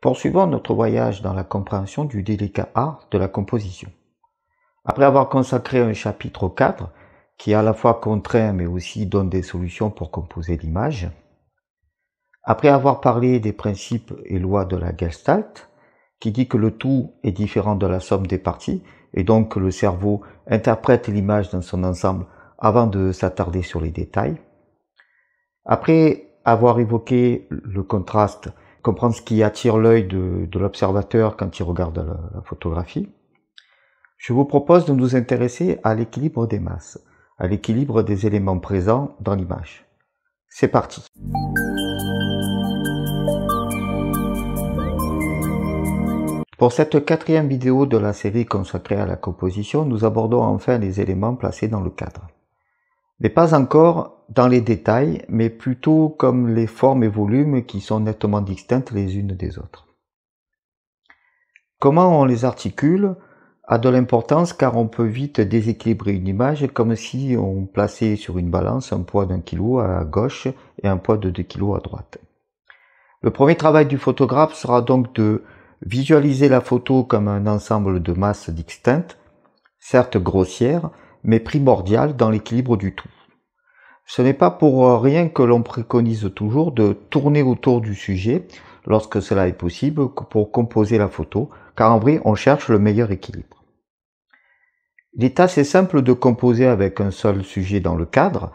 Poursuivons notre voyage dans la compréhension du délicat art de la composition. Après avoir consacré un chapitre au cadre, qui à la fois contraint mais aussi donne des solutions pour composer l'image, après avoir parlé des principes et lois de la Gestalt, qui dit que le tout est différent de la somme des parties, et donc que le cerveau interprète l'image dans son ensemble avant de s'attarder sur les détails, après avoir évoqué le contraste comprendre ce qui attire l'œil de, l'observateur quand il regarde la photographie, je vous propose de nous intéresser à l'équilibre des masses, à l'équilibre des éléments présents dans l'image. C'est parti Pour cette quatrième vidéo de la série consacrée à la composition, nous abordons enfin les éléments placés dans le cadre mais pas encore dans les détails, mais plutôt comme les formes et volumes qui sont nettement distinctes les unes des autres. Comment on les articule a de l'importance car on peut vite déséquilibrer une image comme si on plaçait sur une balance un poids d'un kilo à gauche et un poids de deux kilos à droite. Le premier travail du photographe sera donc de visualiser la photo comme un ensemble de masses distinctes, certes grossières, mais primordial dans l'équilibre du tout. Ce n'est pas pour euh, rien que l'on préconise toujours de tourner autour du sujet lorsque cela est possible pour composer la photo, car en vrai on cherche le meilleur équilibre. Il est assez simple de composer avec un seul sujet dans le cadre,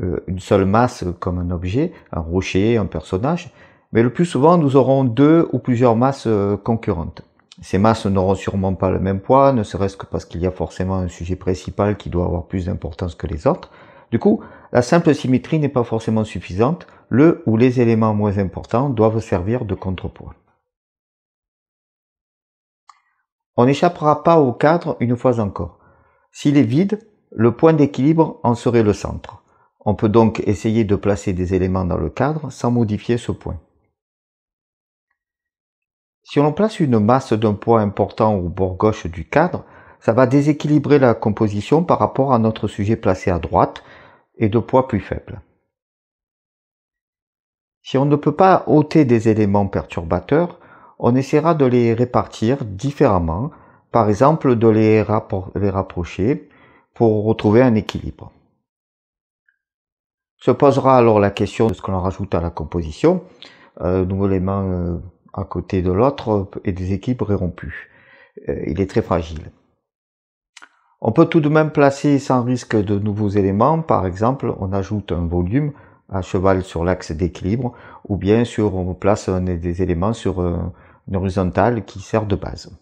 euh, une seule masse comme un objet, un rocher, un personnage, mais le plus souvent nous aurons deux ou plusieurs masses euh, concurrentes. Ces masses n'auront sûrement pas le même poids, ne serait-ce que parce qu'il y a forcément un sujet principal qui doit avoir plus d'importance que les autres. Du coup, la simple symétrie n'est pas forcément suffisante, le ou les éléments moins importants doivent servir de contrepoids. On n'échappera pas au cadre une fois encore. S'il est vide, le point d'équilibre en serait le centre. On peut donc essayer de placer des éléments dans le cadre sans modifier ce point. Si on place une masse d'un poids important au bord gauche du cadre, ça va déséquilibrer la composition par rapport à notre sujet placé à droite et de poids plus faible. Si on ne peut pas ôter des éléments perturbateurs, on essaiera de les répartir différemment, par exemple de les, rapprocher pour retrouver un équilibre. Se posera alors la question de ce qu'on rajoute à la composition, euh, élément euh, à côté de l'autre et des équilibres rompus. Euh, il est très fragile. On peut tout de même placer sans risque de nouveaux éléments, par exemple on ajoute un volume à cheval sur l'axe d'équilibre ou bien sûr on place des éléments sur une horizontale qui sert de base.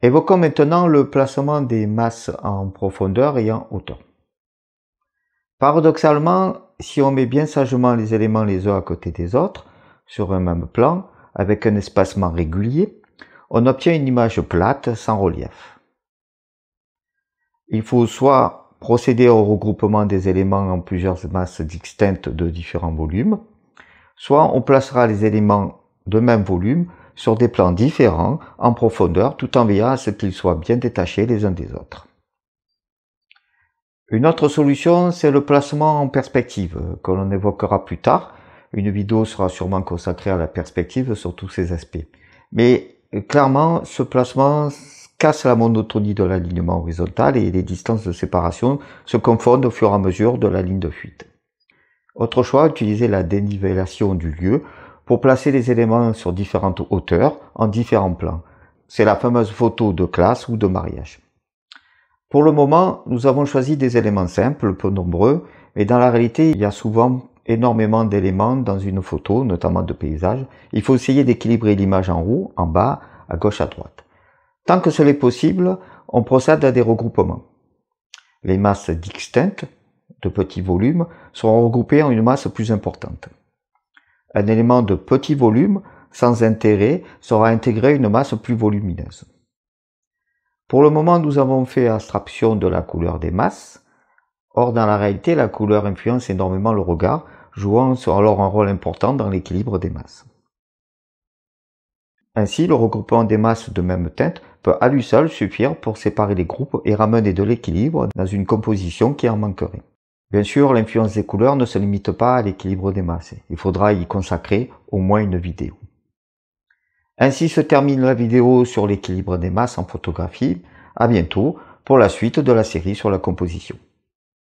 Évoquons maintenant le placement des masses en profondeur et en hauteur. Paradoxalement, si on met bien sagement les éléments les uns à côté des autres, sur un même plan, avec un espacement régulier, on obtient une image plate sans relief. Il faut soit procéder au regroupement des éléments en plusieurs masses distinctes de différents volumes, soit on placera les éléments de même volume sur des plans différents en profondeur tout en veillant à ce qu'ils soient bien détachés les uns des autres. Une autre solution, c'est le placement en perspective que l'on évoquera plus tard une vidéo sera sûrement consacrée à la perspective sur tous ces aspects. Mais euh, clairement, ce placement casse la monotonie de l'alignement horizontal et les distances de séparation se confondent au fur et à mesure de la ligne de fuite. Autre choix, utiliser la dénivellation du lieu pour placer les éléments sur différentes hauteurs en différents plans. C'est la fameuse photo de classe ou de mariage. Pour le moment, nous avons choisi des éléments simples, peu nombreux, mais dans la réalité, il y a souvent énormément d'éléments dans une photo, notamment de paysage. Il faut essayer d'équilibrer l'image en haut, en bas, à gauche, à droite. Tant que cela est possible, on procède à des regroupements. Les masses distinctes, de petits volumes, seront regroupées en une masse plus importante. Un élément de petit volume, sans intérêt, sera intégré à une masse plus volumineuse. Pour le moment, nous avons fait abstraction de la couleur des masses. Or, dans la réalité, la couleur influence énormément le regard, jouant alors un rôle important dans l'équilibre des masses. Ainsi, le regroupement des masses de même teinte peut à lui seul suffire pour séparer les groupes et ramener de l'équilibre dans une composition qui en manquerait. Bien sûr, l'influence des couleurs ne se limite pas à l'équilibre des masses. Il faudra y consacrer au moins une vidéo. Ainsi se termine la vidéo sur l'équilibre des masses en photographie. À bientôt pour la suite de la série sur la composition.